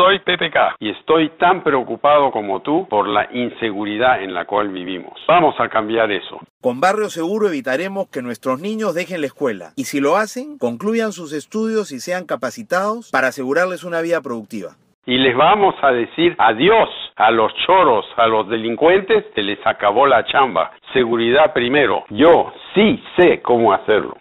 soy PPK y estoy tan preocupado como tú por la inseguridad en la cual vivimos. Vamos a cambiar eso. Con Barrio Seguro evitaremos que nuestros niños dejen la escuela y si lo hacen, concluyan sus estudios y sean capacitados para asegurarles una vida productiva. Y les vamos a decir adiós a los choros, a los delincuentes, se les acabó la chamba. Seguridad primero. Yo sí sé cómo hacerlo.